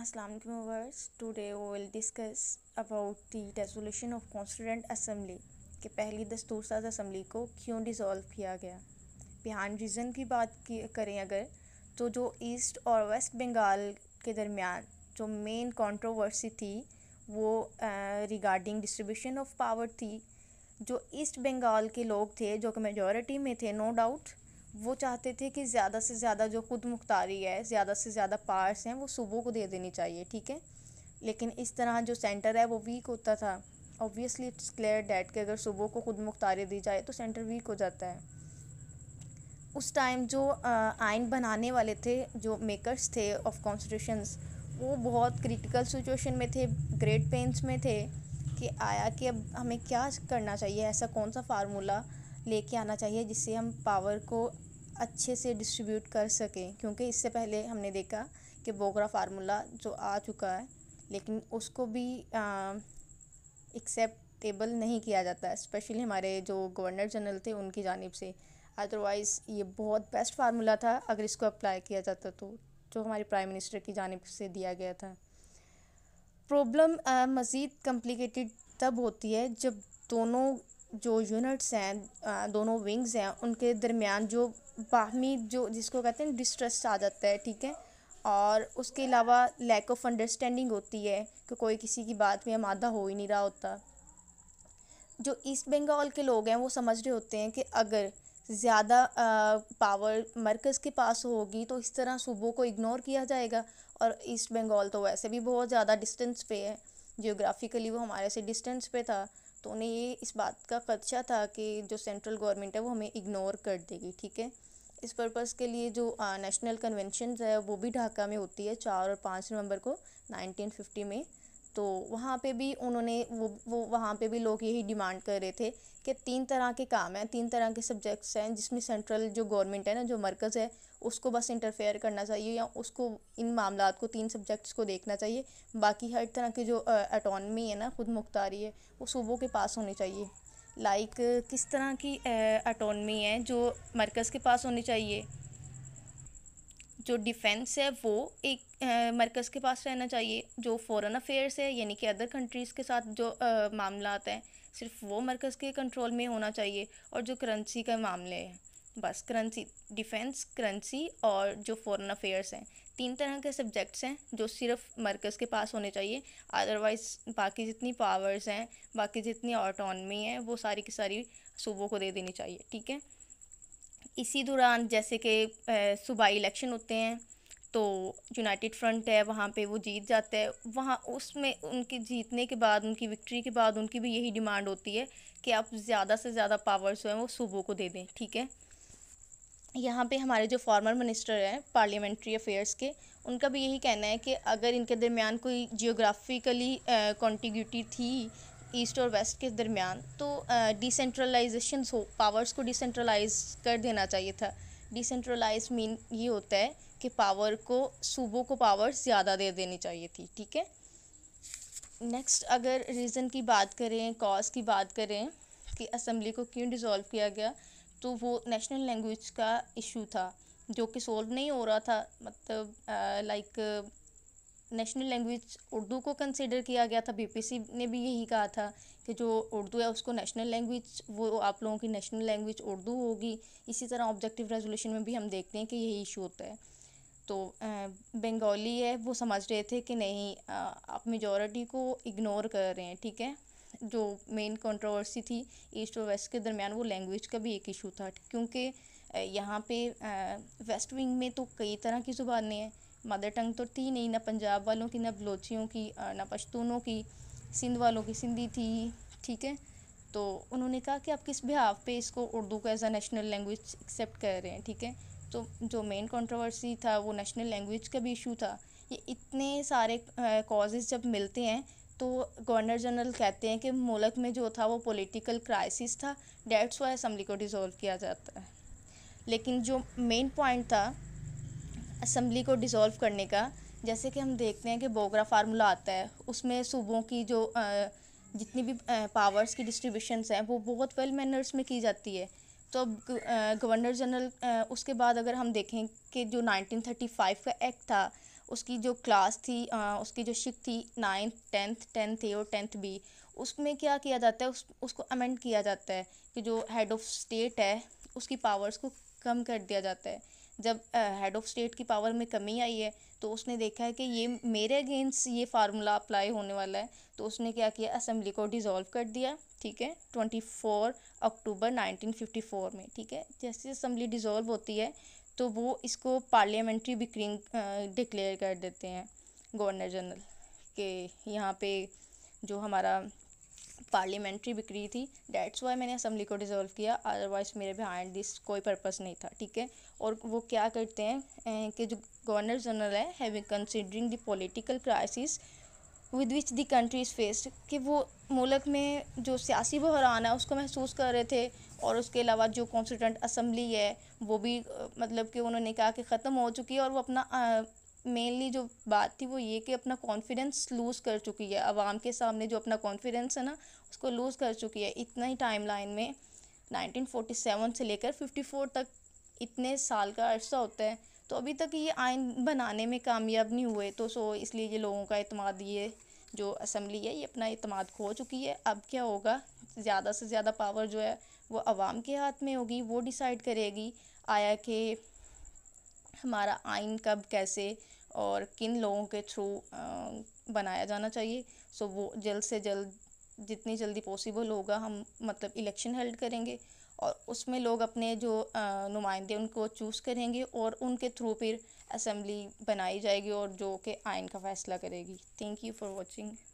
Assalamualaikum वर्स today we will discuss about the dissolution of constituent assembly पहली दस्तूर साज असम्बली को क्यों डिज़ोल्व किया गया बिहान रीज़न की बात की करें अगर तो जो ईस्ट और वेस्ट बंगाल के दरमियान जो मेन कंट्रोवर्सी थी वो रिगार्डिंग डिस्ट्रीब्यूशन ऑफ पावर थी जो ईस्ट बंगाल के लोग थे जो कि मेजॉरिटी में थे नो no डाउट वो चाहते थे कि ज़्यादा से ज़्यादा जो ख़ुद मुख्तारी है ज़्यादा से ज़्यादा पार्ट्स हैं वो सुबह को दे देनी चाहिए ठीक है लेकिन इस तरह जो सेंटर है वो वीक होता था ऑब्वियसली इट्स क्लियर डैट कि अगर सुबह को ख़ुद मुख्तारी दी जाए तो सेंटर वीक हो जाता है उस टाइम जो आइन बनाने वाले थे जो मेकर्स थे ऑफ कॉन्स्टिट्यूशन वो बहुत क्रिटिकल सिचुएशन में थे ग्रेट पेंस में थे कि आया कि अब हमें क्या करना चाहिए ऐसा कौन सा फार्मूला लेके आना चाहिए जिससे हम पावर को अच्छे से डिस्ट्रीब्यूट कर सकें क्योंकि इससे पहले हमने देखा कि बोगरा फार्मूला जो आ चुका है लेकिन उसको भी एक्सेप्टेबल नहीं किया जाता स्पेशली हमारे जो गवर्नर जनरल थे उनकी जानब से अदरवाइज़ ये बहुत बेस्ट फार्मूला था अगर इसको अप्लाई किया जाता तो जो हमारे प्राइम मिनिस्टर की जानब से दिया गया था प्रॉब्लम मज़ीद कम्प्लिकेटेड तब होती है जब दोनों जो यूनिट्स हैं दोनों विंग्स हैं उनके दरमियान जो बाहमी जो जिसको कहते हैं डिस्ट्रस्ट आ जाता है ठीक है और उसके अलावा लैक ऑफ अंडरस्टैंडिंग होती है कि कोई किसी की बात में आमादा हो ही नहीं रहा होता जो ईस्ट बंगाल के लोग हैं वो समझ रहे होते हैं कि अगर ज़्यादा पावर मरकज़ के पास होगी तो इस तरह सुबह को इग्नोर किया जाएगा और ईस्ट बंगाल तो वैसे भी बहुत ज़्यादा डिस्टेंस पे है जियोग्राफिकली वो हमारे से डिस्टेंस पे था तो उन्हें ये इस बात का ख़दशा था कि जो सेंट्रल गवर्नमेंट है वो हमें इग्नोर कर देगी ठीक है इस पर्पज़ के लिए जो नेशनल कन्वेंशन है वो भी ढाका में होती है चार और पाँच नवंबर को नाइनटीन फिफ्टी में तो वहाँ पे भी उन्होंने वो वो वहाँ पे भी लोग यही डिमांड कर रहे थे के तीन तरह के काम हैं तीन तरह के सब्जेक्ट्स हैं जिसमें सेंट्रल जो गवर्नमेंट है ना जो मरकज़ है उसको बस इंटरफेयर करना चाहिए या उसको इन मामला को तीन सब्जेक्ट्स को देखना चाहिए बाकी हर तरह की जो अटोनमी है ना खुद मुख्तारी है वो सूबों के पास होनी चाहिए लाइक किस तरह की अटोनमी है जो मरकज़ के पास होनी चाहिए जो डिफेंस है वो एक मरकज़ के पास रहना चाहिए जो फ़ॉरेन अफेयर्स है यानी कि अदर कंट्रीज़ के साथ जो मामला हैं सिर्फ वो मरकज़ के कंट्रोल में होना चाहिए और जो करेंसी का मामले हैं बस करेंसी डिफेंस करेंसी और जो फॉरेन अफेयर्स हैं तीन तरह के सब्जेक्ट्स हैं जो सिर्फ मरकज़ के पास होने चाहिए अदरवाइज़ बाकी जितनी पावर्स हैं बाकी जितनी ऑटोनमी है वो सारी की सारी सूबों को दे देनी चाहिए ठीक है इसी दौरान जैसे कि सूबाई इलेक्शन होते हैं तो यूनाइटेड फ्रंट है वहाँ पे वो जीत जाता है वहाँ उसमें उनके जीतने के बाद उनकी विक्ट्री के बाद उनकी भी यही डिमांड होती है कि आप ज़्यादा से ज़्यादा पावर्स जो हैं वो सुबह को दे दें ठीक है यहाँ पे हमारे जो फॉर्मर मिनिस्टर हैं पार्लियामेंट्री अफेयर्स के उनका भी यही कहना है कि अगर इनके दरमियान कोई जियोग्राफिकली कॉन्टीग्यूटी थी ईस्ट और वेस्ट के दरमियान तो डिसेंट्रलाइजेशन हो पावर्स को डिसेंट्रलाइज कर देना चाहिए था डिसेंट्रलाइज मीन ये होता है कि पावर को सूबों को पावर ज़्यादा दे देनी चाहिए थी ठीक है नेक्स्ट अगर रीज़न की बात करें कॉज की बात करें कि असम्बली को क्यों डिज़ोल्व किया गया तो वो नेशनल लैंग्वेज का इशू था जो कि सोल्व नहीं हो रहा था मतलब लाइक नेशनल लैंग्वेज उर्दू को कंसिडर किया गया था बीपीसी ने भी यही कहा था कि जो उर्दू है उसको नेशनल लैंग्वेज वो आप लोगों की नेशनल लैंग्वेज उर्दू होगी इसी तरह ऑब्जेक्टिव रेजोल्यूशन में भी हम देखते हैं कि यही इशू होता है तो बंगाली है वो समझ रहे थे कि नहीं आप मेजोरिटी को इग्नोर कर रहे हैं ठीक है जो मेन कंट्रोवर्सी थी ईस्ट और वेस्ट के दरमियान वो लैंग्वेज का भी एक इशू था क्योंकि यहाँ पे वेस्ट विंग में तो कई तरह की ज़ुबानें हैं मदर टंग तो थी नहीं ना पंजाब वालों की ना बलोचियों की ना पश्तूनों की सिंध वालों की सिंधी थी ठीक है तो उन्होंने कहा कि आप किस बिहाव पे इसको उर्दू को as a national language accept कर रहे हैं ठीक है तो जो मेन कंट्रोवर्सी था वो नेशनल लैंग्वेज का भी इशू था ये इतने सारे कॉजेज़ जब मिलते हैं तो गवर्नर जनरल कहते हैं कि मुल्क में जो था वो पॉलिटिकल क्राइसिस था डेट्स वाई असम्बली को डिज़ोल्व किया जाता है लेकिन जो मेन पॉइंट था असम्बली को डिसॉल्व करने का जैसे कि हम देखते हैं कि बोगरा फार्मूला आता है उसमें सूबों की जो जितनी भी पावर्स की डिस्ट्रीब्यूशनस हैं वो बहुत वेल मैनर्स में की जाती है तो अब गवर्नर जनरल उसके बाद अगर हम देखें कि जो 1935 का एक्ट था उसकी जो क्लास थी उसकी जो शिक थी नाइन्थ टेंथ टेंथ ए और टेंथ बी उसमें क्या किया जाता है उस उसको अमेंड किया जाता है कि जो हेड ऑफ स्टेट है उसकी पावर्स को कम कर दिया जाता है जब हेड ऑफ़ स्टेट की पावर में कमी आई है तो उसने देखा है कि ये मेरे अगेंस्ट ये फार्मूला अप्लाई होने वाला है तो उसने क्या किया असेंबली को डिज़ोल्व कर दिया ठीक है ट्वेंटी फोर अक्टूबर फोर में ठीक है जैसे असम्बली डिज़ोल्व होती है तो वो इसको पार्लियामेंट्री बिक्रिंग डिक्लेयर कर देते हैं गवर्नर जनरल के यहाँ पे जो हमारा पार्लियामेंट्री बिक्री थी डेट्स वाई मैंने असम्बली को डिज़ोल्व किया अदरवाइज़ मेरे बिहाइंड दिस कोई पर्पज़ नहीं था ठीक है और वो क्या करते हैं अं, कि जो गवर्नर जनरल है having considering the political crisis with which the countries faced कि वो मुल्क में जो सियासी बहरान है उसको महसूस कर रहे थे और उसके अलावा जो कॉन्स्टिटेंट असम्बली है वो भी मतलब कि उन्होंने कहा कि ख़त्म हो चुकी है और वो अपना मेनली जो बात थी वो ये कि अपना कॉन्फिडेंस लूज़ कर चुकी है आवाम के सामने जो अपना कॉन्फिडेंस है ना उसको लूज़ कर चुकी है इतना ही टाइम लाइन में 1947 से लेकर 54 तक इतने साल का अर्सा होता है तो अभी तक ये आइन बनाने में कामयाब नहीं हुए तो सो इसलिए ये लोगों का अतमाद ये जो असम्बली है ये अपना अतमाद खो चुकी है अब क्या होगा ज़्यादा से ज़्यादा पावर जो है वो आवाम के हाथ में होगी वो डिसाइड करेगी आया कि हमारा आइन कब कैसे और किन लोगों के थ्रू बनाया जाना चाहिए सो वो जल्द से जल्द जितनी जल्दी पॉसिबल होगा हम मतलब इलेक्शन हेल्ड करेंगे और उसमें लोग अपने जो नुमाइंदे उनको चूज़ करेंगे और उनके थ्रू फिर असम्बली बनाई जाएगी और जो कि आइन का फैसला करेगी थैंक यू फॉर वॉचिंग